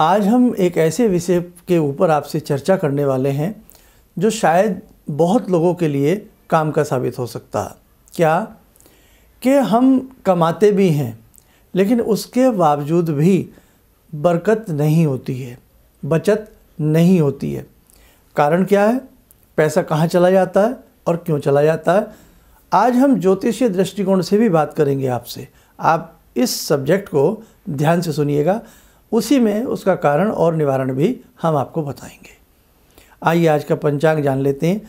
आज हम एक ऐसे विषय के ऊपर आपसे चर्चा करने वाले हैं जो शायद बहुत लोगों के लिए काम का साबित हो सकता क्या कि हम कमाते भी हैं लेकिन उसके बावजूद भी बरकत नहीं होती है बचत नहीं होती है कारण क्या है पैसा कहाँ चला जाता है और क्यों चला जाता है आज हम ज्योतिषीय दृष्टिकोण से भी बात करेंगे आपसे आप इस सब्जेक्ट को ध्यान से सुनिएगा उसी में उसका कारण और निवारण भी हम आपको बताएंगे आइए आज का पंचांग जान लेते हैं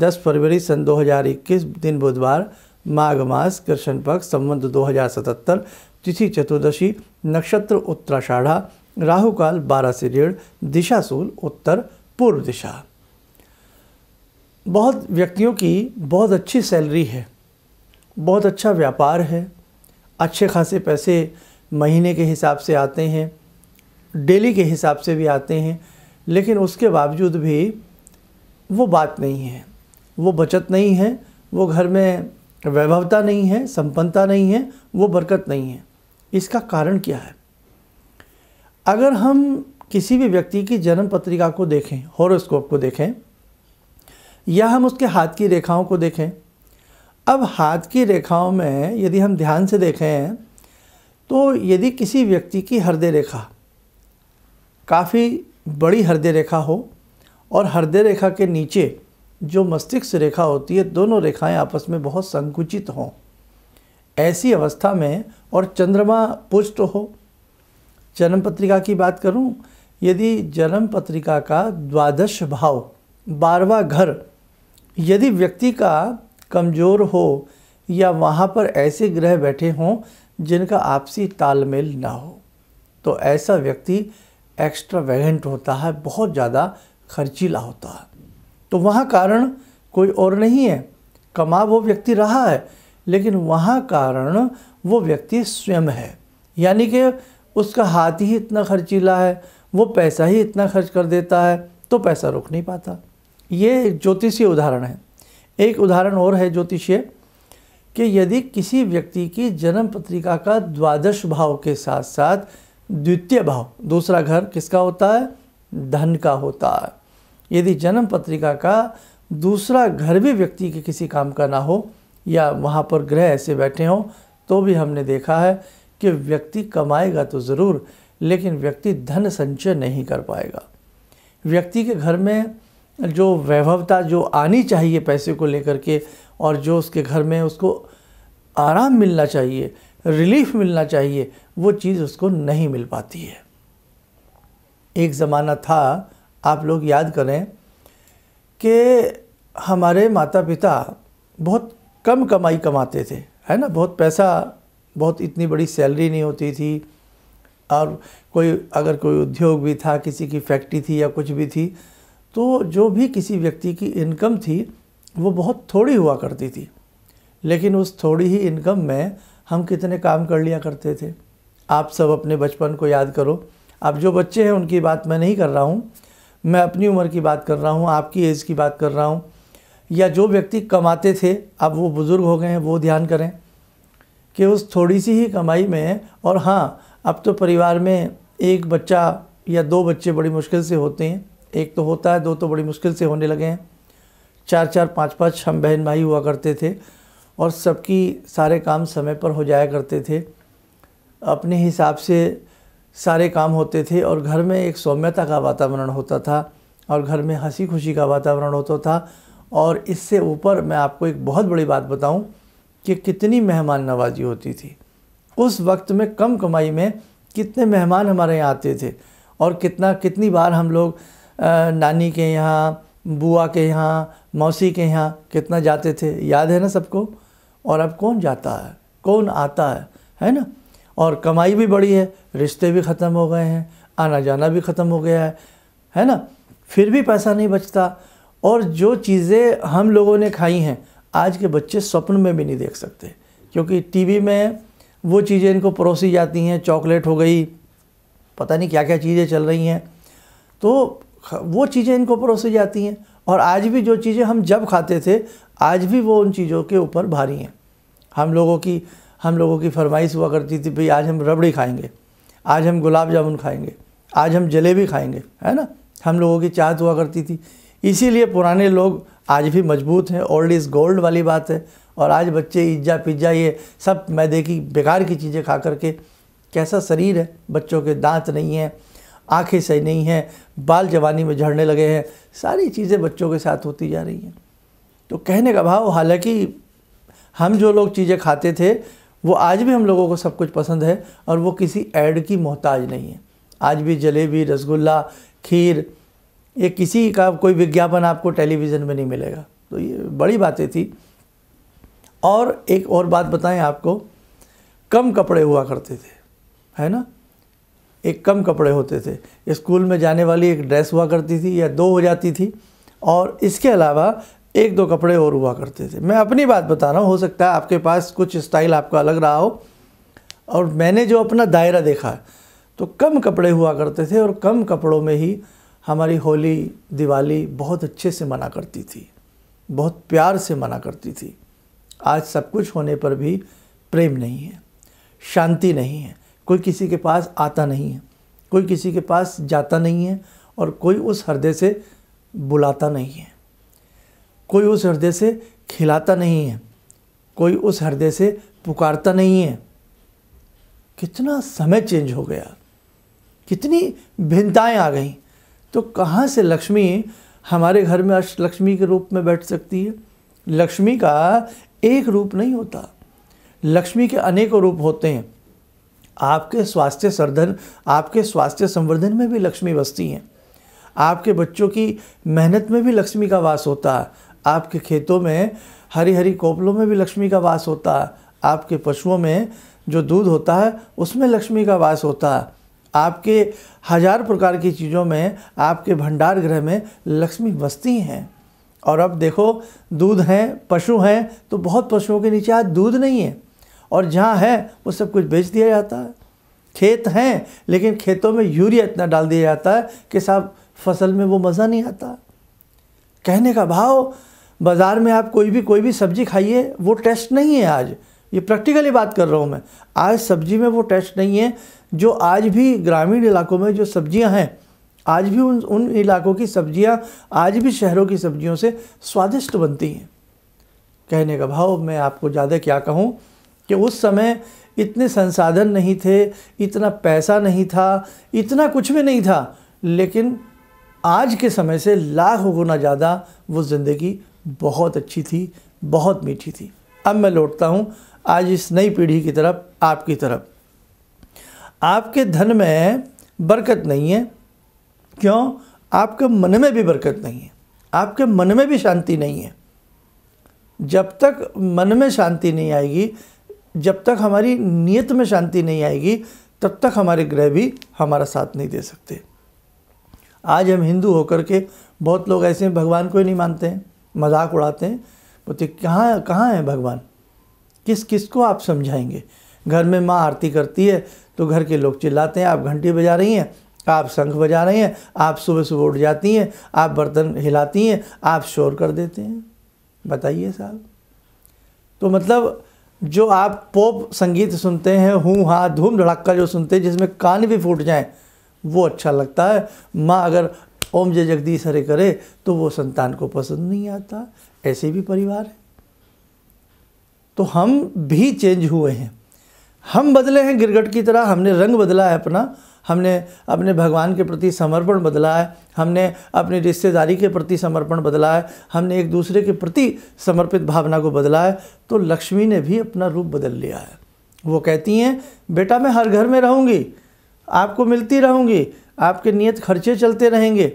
10 फरवरी सन 2021 दिन बुधवार माघ मास कृष्ण पक्ष संबंध 2077 तिथि चतुर्दशी नक्षत्र उत्तराषाढ़ा राहु काल बारह से डेढ़ दिशा सूल उत्तर पूर्व दिशा बहुत व्यक्तियों की बहुत अच्छी सैलरी है बहुत अच्छा व्यापार है अच्छे खासे पैसे महीने के हिसाब से आते हैं डेली के हिसाब से भी आते हैं लेकिन उसके बावजूद भी वो बात नहीं है वो बचत नहीं है वो घर में वैभवता नहीं है संपन्नता नहीं है वो बरकत नहीं है इसका कारण क्या है अगर हम किसी भी व्यक्ति की जन्म पत्रिका को देखें हॉरोस्कोप को देखें या हम उसके हाथ की रेखाओं को देखें अब हाथ की रेखाओं में यदि हम ध्यान से देखें तो यदि किसी व्यक्ति की हृदय रेखा काफ़ी बड़ी हृदय रेखा हो और हृदय रेखा के नीचे जो मस्तिष्क रेखा होती है दोनों रेखाएं आपस में बहुत संकुचित हों ऐसी अवस्था में और चंद्रमा पुष्ट हो जन्म पत्रिका की बात करूं यदि जन्म पत्रिका का द्वादश भाव बारवा घर यदि व्यक्ति का कमज़ोर हो या वहाँ पर ऐसे ग्रह बैठे हों जिनका आपसी तालमेल ना हो तो ऐसा व्यक्ति एक्स्ट्रावेगेंट होता है बहुत ज़्यादा खर्चीला होता है तो वहाँ कारण कोई और नहीं है कमा वो व्यक्ति रहा है लेकिन वहाँ कारण वो व्यक्ति स्वयं है यानी कि उसका हाथ ही इतना खर्चीला है वो पैसा ही इतना खर्च कर देता है तो पैसा रोक नहीं पाता ये ज्योतिषीय उदाहरण है एक उदाहरण और है ज्योतिषीय कि यदि किसी व्यक्ति की जन्म पत्रिका का द्वादश भाव के साथ साथ द्वितीय भाव दूसरा घर किसका होता है धन का होता है यदि जन्म पत्रिका का दूसरा घर भी व्यक्ति के किसी काम का ना हो या वहाँ पर ग्रह ऐसे बैठे हों तो भी हमने देखा है कि व्यक्ति कमाएगा तो ज़रूर लेकिन व्यक्ति धन संचय नहीं कर पाएगा व्यक्ति के घर में जो वैभवता जो आनी चाहिए पैसे को लेकर के और जो उसके घर में उसको आराम मिलना चाहिए रिलीफ मिलना चाहिए वो चीज़ उसको नहीं मिल पाती है एक ज़माना था आप लोग याद करें कि हमारे माता पिता बहुत कम कमाई कमाते थे है ना बहुत पैसा बहुत इतनी बड़ी सैलरी नहीं होती थी और कोई अगर कोई उद्योग भी था किसी की फैक्ट्री थी या कुछ भी थी तो जो भी किसी व्यक्ति की इनकम थी वो बहुत थोड़ी हुआ करती थी लेकिन उस थोड़ी ही इनकम में हम कितने काम कर लिया करते थे आप सब अपने बचपन को याद करो आप जो बच्चे हैं उनकी बात मैं नहीं कर रहा हूँ मैं अपनी उम्र की बात कर रहा हूँ आपकी एज की बात कर रहा हूँ या जो व्यक्ति कमाते थे अब वो बुज़ुर्ग हो गए हैं वो ध्यान करें कि उस थोड़ी सी ही कमाई में और हाँ अब तो परिवार में एक बच्चा या दो बच्चे बड़ी मुश्किल से होते हैं एक तो होता है दो तो बड़ी मुश्किल से होने लगे हैं चार चार पाँच पाँच हम बहन भाई हुआ करते थे और सबकी सारे काम समय पर हो जाया करते थे अपने हिसाब से सारे काम होते थे और घर में एक सौम्यता का वातावरण होता था और घर में हंसी खुशी का वातावरण होता था और इससे ऊपर मैं आपको एक बहुत बड़ी बात बताऊं कि कितनी मेहमान नवाजी होती थी उस वक्त में कम कमाई में कितने मेहमान हमारे यहाँ आते थे और कितना कितनी बार हम लोग नानी के यहाँ बुआ के यहाँ मौसी के यहाँ कितना जाते थे याद है ना सबको और अब कौन जाता है कौन आता है है ना और कमाई भी बड़ी है रिश्ते भी ख़त्म हो गए हैं आना जाना भी ख़त्म हो गया है है ना फिर भी पैसा नहीं बचता और जो चीज़ें हम लोगों ने खाई हैं आज के बच्चे स्वप्न में भी नहीं देख सकते क्योंकि टीवी में वो चीज़ें इनको परोसी जाती हैं चॉकलेट हो गई पता नहीं क्या क्या चीज़ें चल रही हैं तो वो चीज़ें इनको परोसी जाती हैं और आज भी जो चीज़ें हम जब खाते थे आज भी वो उन चीज़ों के ऊपर भारी हैं हम लोगों की हम लोगों की फरमाइश हुआ करती थी भाई आज हम रबड़ी खाएंगे आज हम गुलाब जामुन खाएंगे आज हम जलेबी खाएंगे है ना हम लोगों की चाहत हुआ करती थी इसीलिए पुराने लोग आज भी मजबूत हैं ओल्ड इज़ गोल्ड वाली बात है और आज बच्चे इज्जा पिज्जा ये सब मैदे की बेकार की चीज़ें खा करके कैसा शरीर है बच्चों के दांत नहीं हैं आंखें सही नहीं हैं बाल जवानी में झड़ने लगे हैं सारी चीज़ें बच्चों के साथ होती जा रही हैं तो कहने का भाव हालांकि हम जो लोग चीज़ें खाते थे वो आज भी हम लोगों को सब कुछ पसंद है और वो किसी ऐड की मोहताज नहीं है आज भी जलेबी रसगुल्ला खीर ये किसी का कोई विज्ञापन आपको टेलीविज़न में नहीं मिलेगा तो ये बड़ी बातें थी और एक और बात बताएं आपको कम कपड़े हुआ करते थे है ना एक कम कपड़े होते थे स्कूल में जाने वाली एक ड्रेस हुआ करती थी या दो हो जाती थी और इसके अलावा एक दो कपड़े और हुआ करते थे मैं अपनी बात बता रहा हूँ हो सकता है आपके पास कुछ स्टाइल आपका अलग रहा हो और मैंने जो अपना दायरा देखा तो कम कपड़े हुआ करते थे और कम कपड़ों में ही हमारी होली दिवाली बहुत अच्छे से मना करती थी बहुत प्यार से मना करती थी आज सब कुछ होने पर भी प्रेम नहीं है शांति नहीं है कोई किसी के पास आता नहीं है कोई किसी के पास जाता नहीं है और कोई उस हृदय से बुलाता नहीं है कोई उस हृदय से खिलाता नहीं है कोई उस हृदय से पुकारता नहीं है कितना समय चेंज हो गया कितनी भिन्नताएं आ गई तो कहाँ से लक्ष्मी हमारे घर में लक्ष्मी के रूप में बैठ सकती है लक्ष्मी का एक रूप नहीं होता लक्ष्मी के अनेकों रूप होते हैं आपके स्वास्थ्य सर्धन आपके स्वास्थ्य संवर्धन में भी लक्ष्मी बसती हैं आपके बच्चों की मेहनत में भी लक्ष्मी का वास होता है आपके खेतों में हरी हरी कोपलों में भी लक्ष्मी का वास होता है आपके पशुओं में जो दूध होता है उसमें लक्ष्मी का वास होता है आपके हजार प्रकार की चीज़ों में आपके भंडार गृह में लक्ष्मी बसती हैं और अब देखो दूध हैं पशु हैं तो बहुत पशुओं के नीचे आज दूध नहीं है और जहाँ है वो सब कुछ बेच दिया जाता है खेत हैं लेकिन खेतों में यूरिया इतना डाल दिया जाता है कि साहब फसल में वो मज़ा नहीं आता कहने का भाव बाज़ार में आप कोई भी कोई भी सब्ज़ी खाइए वो टेस्ट नहीं है आज ये प्रैक्टिकली बात कर रहा हूँ मैं आज सब्ज़ी में वो टेस्ट नहीं है जो आज भी ग्रामीण इलाकों में जो सब्ज़ियाँ हैं आज भी उन उन इलाकों की सब्ज़ियाँ आज भी शहरों की सब्ज़ियों से स्वादिष्ट बनती हैं कहने का भाव मैं आपको ज़्यादा क्या कहूँ कि उस समय इतने संसाधन नहीं थे इतना पैसा नहीं था इतना कुछ भी नहीं था लेकिन आज के समय से लाखों गुना ज़्यादा वो ज़िंदगी बहुत अच्छी थी बहुत मीठी थी अब मैं लौटता हूँ आज इस नई पीढ़ी की तरफ आपकी तरफ आपके धन में बरकत नहीं है क्यों आपके मन में भी बरकत नहीं है आपके मन में भी शांति नहीं है जब तक मन में शांति नहीं आएगी जब तक हमारी नीयत में शांति नहीं आएगी तब तक हमारे ग्रह भी हमारा साथ नहीं दे सकते आज हम हिंदू होकर के बहुत लोग ऐसे भगवान को ही नहीं मानते हैं मजाक उड़ाते हैं बोलते कहाँ कहाँ है भगवान किस किस को आप समझाएंगे घर में माँ आरती करती है तो घर के लोग चिल्लाते हैं आप घंटी बजा रही हैं आप शंख बजा रही हैं आप सुबह सुबह उठ जाती हैं आप बर्तन हिलाती हैं आप शोर कर देते हैं बताइए साहब तो मतलब जो आप पोप संगीत सुनते हैं हूँ हाँ धूम धड़ाका जो सुनते हैं जिसमें कान भी फूट जाएँ वो अच्छा लगता है माँ अगर ओम जय जगदीश हरे करे तो वो संतान को पसंद नहीं आता ऐसे भी परिवार है तो हम भी चेंज हुए हैं हम बदले हैं गिरगट की तरह हमने रंग बदला है अपना हमने अपने भगवान के प्रति समर्पण बदला है हमने अपनी रिश्तेदारी के प्रति समर्पण बदला है हमने एक दूसरे के प्रति समर्पित भावना को बदला है तो लक्ष्मी ने भी अपना रूप बदल लिया है वो कहती हैं बेटा मैं हर घर में रहूँगी आपको मिलती रहूँगी आपके नियत खर्चे चलते रहेंगे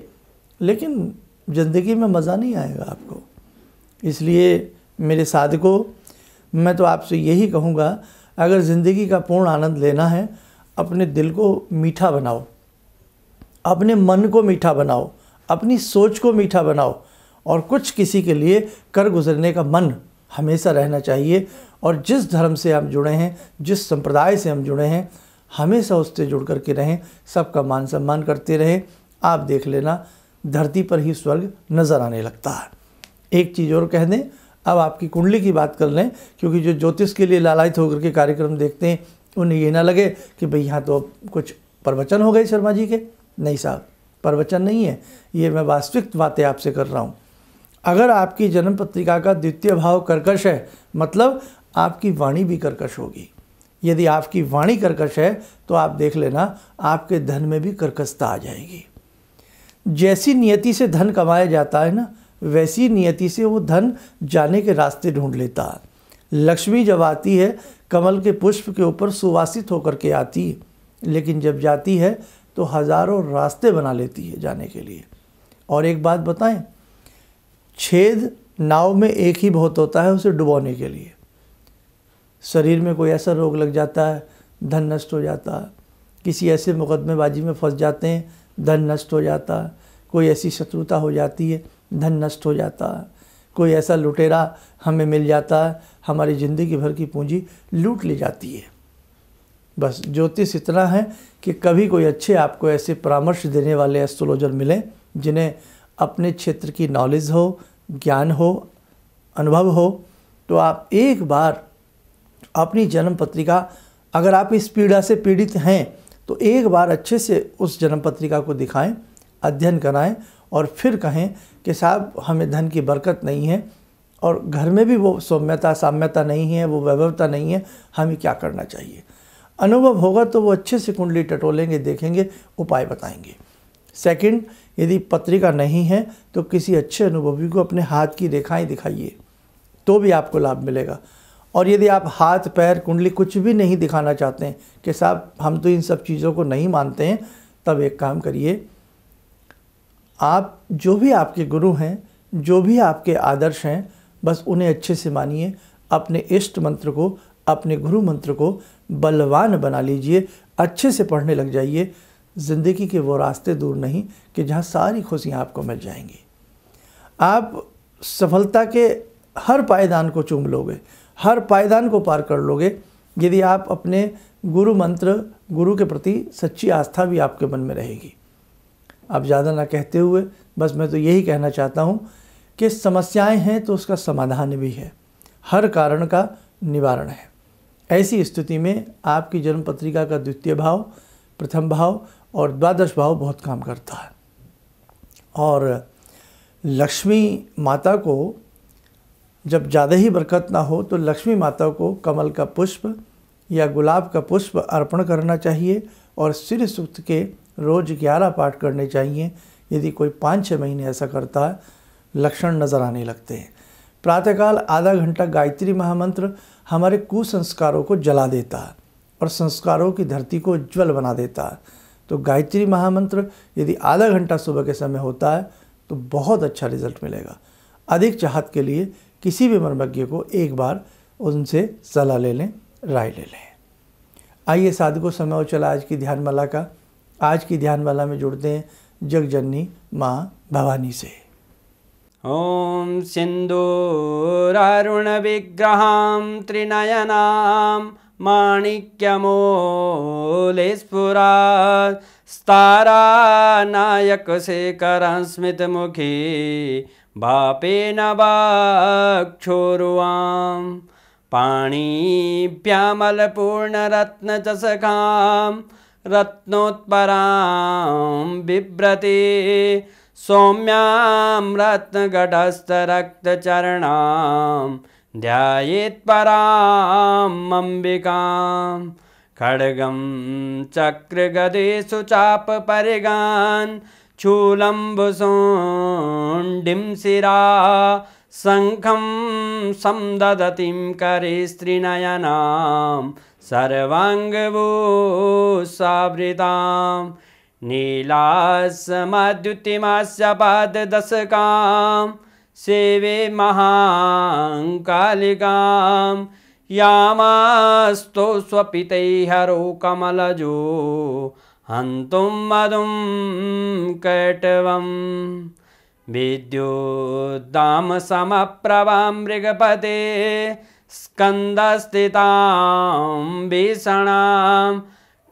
लेकिन ज़िंदगी में मज़ा नहीं आएगा आपको इसलिए मेरे साधको मैं तो आपसे यही कहूँगा अगर ज़िंदगी का पूर्ण आनंद लेना है अपने दिल को मीठा बनाओ अपने मन को मीठा बनाओ अपनी सोच को मीठा बनाओ और कुछ किसी के लिए कर गुजरने का मन हमेशा रहना चाहिए और जिस धर्म से हम जुड़े हैं जिस संप्रदाय से हम जुड़े हैं हमेशा उससे जुड़ कर के रहें सबका मान सम्मान करते रहें आप देख लेना धरती पर ही स्वर्ग नज़र आने लगता है एक चीज़ और कह दें अब आपकी कुंडली की बात कर लें क्योंकि जो ज्योतिष के लिए लालायित होकर के कार्यक्रम देखते हैं उन्हें ये ना लगे कि भाई यहाँ तो कुछ प्रवचन हो गए शर्मा जी के नहीं साहब प्रवचन नहीं है ये मैं वास्तविक बातें आपसे कर रहा हूँ अगर आपकी जन्म पत्रिका का द्वितीय भाव कर्कश है मतलब आपकी वाणी भी कर्कश होगी यदि आपकी वाणी कर्कश है तो आप देख लेना आपके धन में भी कर्कशता आ जाएगी जैसी नियति से धन कमाया जाता है ना वैसी नियति से वो धन जाने के रास्ते ढूंढ लेता है लक्ष्मी जब आती है कमल के पुष्प के ऊपर सुवासित होकर के आती है लेकिन जब जाती है तो हज़ारों रास्ते बना लेती है जाने के लिए और एक बात बताएं छेद नाव में एक ही बहुत होता है उसे डुबोने के लिए शरीर में कोई ऐसा रोग लग जाता है धन नष्ट हो जाता है किसी ऐसे मुकदमेबाजी में फंस जाते हैं धन नष्ट हो जाता है कोई ऐसी शत्रुता हो जाती है धन नष्ट हो जाता है कोई ऐसा लुटेरा हमें मिल जाता है हमारी ज़िंदगी भर की पूंजी लूट ली जाती है बस ज्योतिष इतना है कि कभी कोई अच्छे आपको ऐसे परामर्श देने वाले एस्ट्रोलॉजर मिलें जिन्हें अपने क्षेत्र की नॉलेज हो ज्ञान हो अनुभव हो तो आप एक बार अपनी जन्म पत्रिका अगर आप इस पीड़ा से पीड़ित हैं तो एक बार अच्छे से उस जन्म पत्रिका को दिखाएं अध्ययन कराएं और फिर कहें कि साहब हमें धन की बरकत नहीं है और घर में भी वो सौम्यता साम्यता नहीं है वो वैभवता नहीं है हमें क्या करना चाहिए अनुभव होगा तो वो अच्छे से कुंडली टटोलेंगे देखेंगे उपाय बताएंगे सेकंड यदि पत्रिका नहीं है तो किसी अच्छे अनुभवी को अपने हाथ की रेखाएं दिखाइए तो भी आपको लाभ मिलेगा और यदि आप हाथ पैर कुंडली कुछ भी नहीं दिखाना चाहते हैं कि साहब हम तो इन सब चीज़ों को नहीं मानते हैं तब एक काम करिए आप जो भी आपके गुरु हैं जो भी आपके आदर्श हैं बस उन्हें अच्छे से मानिए अपने इष्ट मंत्र को अपने गुरु मंत्र को बलवान बना लीजिए अच्छे से पढ़ने लग जाइए ज़िंदगी के वो रास्ते दूर नहीं कि जहाँ सारी खुशियाँ आपको मिल जाएंगी आप सफलता के हर पायदान को चूम लोगे हर पायदान को पार कर लोगे यदि आप अपने गुरु मंत्र गुरु के प्रति सच्ची आस्था भी आपके मन में रहेगी आप ज़्यादा ना कहते हुए बस मैं तो यही कहना चाहता हूँ कि समस्याएं हैं तो उसका समाधान भी है हर कारण का निवारण है ऐसी स्थिति में आपकी जन्म पत्रिका का द्वितीय भाव प्रथम भाव और द्वादश भाव बहुत काम करता है और लक्ष्मी माता को जब ज़्यादा ही बरकत ना हो तो लक्ष्मी माता को कमल का पुष्प या गुलाब का पुष्प अर्पण करना चाहिए और सिर सूक्त के रोज़ ग्यारह पाठ करने चाहिए यदि कोई पाँच छः महीने ऐसा करता है लक्षण नज़र आने लगते हैं प्रातःकाल आधा घंटा गायत्री महामंत्र हमारे कुसंस्कारों को जला देता है और संस्कारों की धरती को उज्ज्वल बना देता है तो गायत्री महामंत्र यदि आधा घंटा सुबह के समय होता है तो बहुत अच्छा रिजल्ट मिलेगा अधिक चाहत के लिए किसी भी मर्मज्ञ को एक बार उनसे सलाह ले लें राय ले लें आइए साधको और चला आज की ध्यानमाला का आज की ध्यानमाला में जुड़ते हैं जगजननी माँ भवानी से ओम ॐ सिन्दूरारुणविग्रहां त्रिनयनां माणिक्यमोले कर स्मित मुखी वापेन वाक्षोरुवां पाणिभ्यामलपूर्णरत्नचषकां रत्नोत्परां बिभ्रती सौम्यां रत्नघटस्थरक्तचरणां ध्यायेत्परां अम्बिकां खड्गं चक्रगदेषु चापपरिगान् चूलम्बुसोण्डिं शिरा शङ्खं करि स्त्रीनयनां सर्वाङ्गभूसावृतां पाददशकां सेवे महाङ्कालिकां यामास्तु स्वपितैहरो कमलजो हन्तुं मधुम् ङ्कटवं विद्योदामसमप्रभ मृगपते स्कन्दस्थितां भीषणां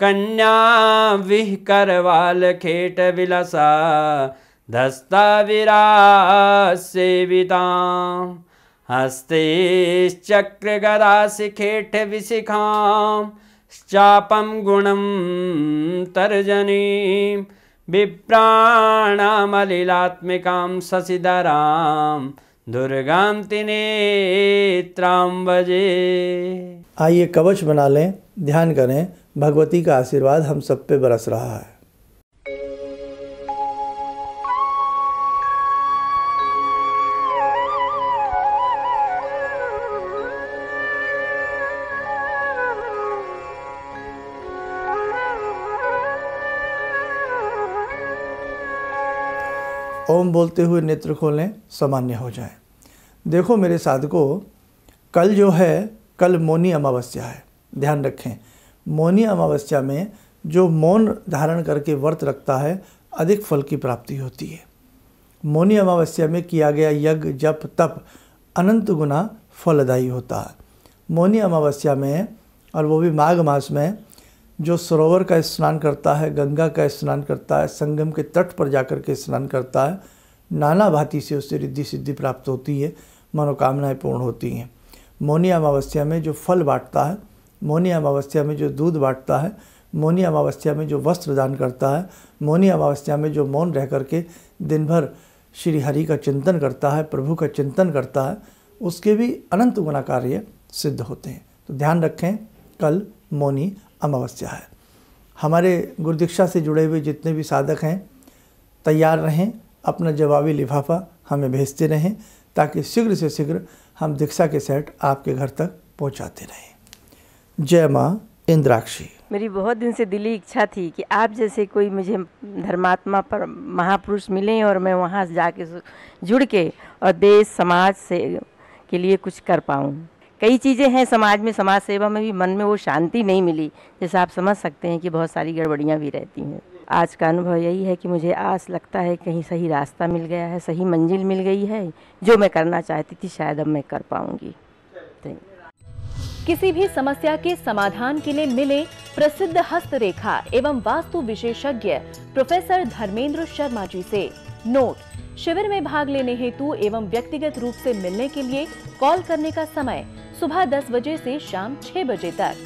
कन्याविकरवालखेटविलसा दस्ताविरासेवितां हस्तेश्चक्रगराशिखेटविशिखां चापं गुणं तर्जनीम् विप्राणामलिलात्मिकां शशिधरां दुर्गां तिनेत्रां बजे आइए कवच बना लें ध्यान करें भगवती का आशीर्वाद हम सब पे बरस रहा है बोलते हुए नेत्र खोलें सामान्य हो जाए देखो मेरे साधकों कल जो है कल मौनी अमावस्या है ध्यान रखें मौनी अमावस्या में जो मौन धारण करके व्रत रखता है अधिक फल की प्राप्ति होती है मौनी अमावस्या में किया गया यज्ञ जप तप अनंत गुना फलदायी होता है मौनी अमावस्या में और वो भी माघ मास में जो सरोवर का स्नान करता है गंगा का स्नान करता है संगम के तट पर जाकर के स्नान करता है नाना भांति से उससे रिद्धि सिद्धि प्राप्त होती है मनोकामनाएं पूर्ण होती हैं मौनी अमावस्या में जो फल बांटता है मौनी अमावस्या में जो दूध बांटता है मौनी अमावस्या में जो वस्त्र दान करता है मौनी अमावस्या में जो मौन रह करके दिन भर श्री हरि का चिंतन करता है प्रभु का चिंतन करता है उसके भी अनंत गुना कार्य सिद्ध होते हैं तो ध्यान रखें कल मौनी अमावस्या है हमारे गुरुदीक्षा से जुड़े हुए जितने भी साधक हैं तैयार रहें अपना जवाबी लिफाफा हमें भेजते रहें ताकि शीघ्र से शीघ्र हम दीक्षा के सेट आपके घर तक पहुंचाते रहें जय माँ इंद्राक्षी मेरी बहुत दिन से दिली इच्छा थी कि आप जैसे कोई मुझे धर्मात्मा पर महापुरुष मिले और मैं वहाँ जाके जुड़ के और देश समाज से के लिए कुछ कर पाऊँ कई चीज़ें हैं समाज में समाज सेवा में भी मन में वो शांति नहीं मिली जैसे आप समझ सकते हैं कि बहुत सारी गड़बड़ियाँ भी रहती हैं आज का अनुभव यही है कि मुझे आस लगता है कहीं सही रास्ता मिल गया है सही मंजिल मिल गई है जो मैं करना चाहती थी शायद अब मैं कर पाऊंगी किसी भी समस्या के समाधान के लिए मिले प्रसिद्ध हस्तरेखा एवं वास्तु विशेषज्ञ प्रोफेसर धर्मेंद्र शर्मा जी से नोट शिविर में भाग लेने हेतु एवं व्यक्तिगत रूप से मिलने के लिए कॉल करने का समय सुबह 10 बजे से शाम 6 बजे तक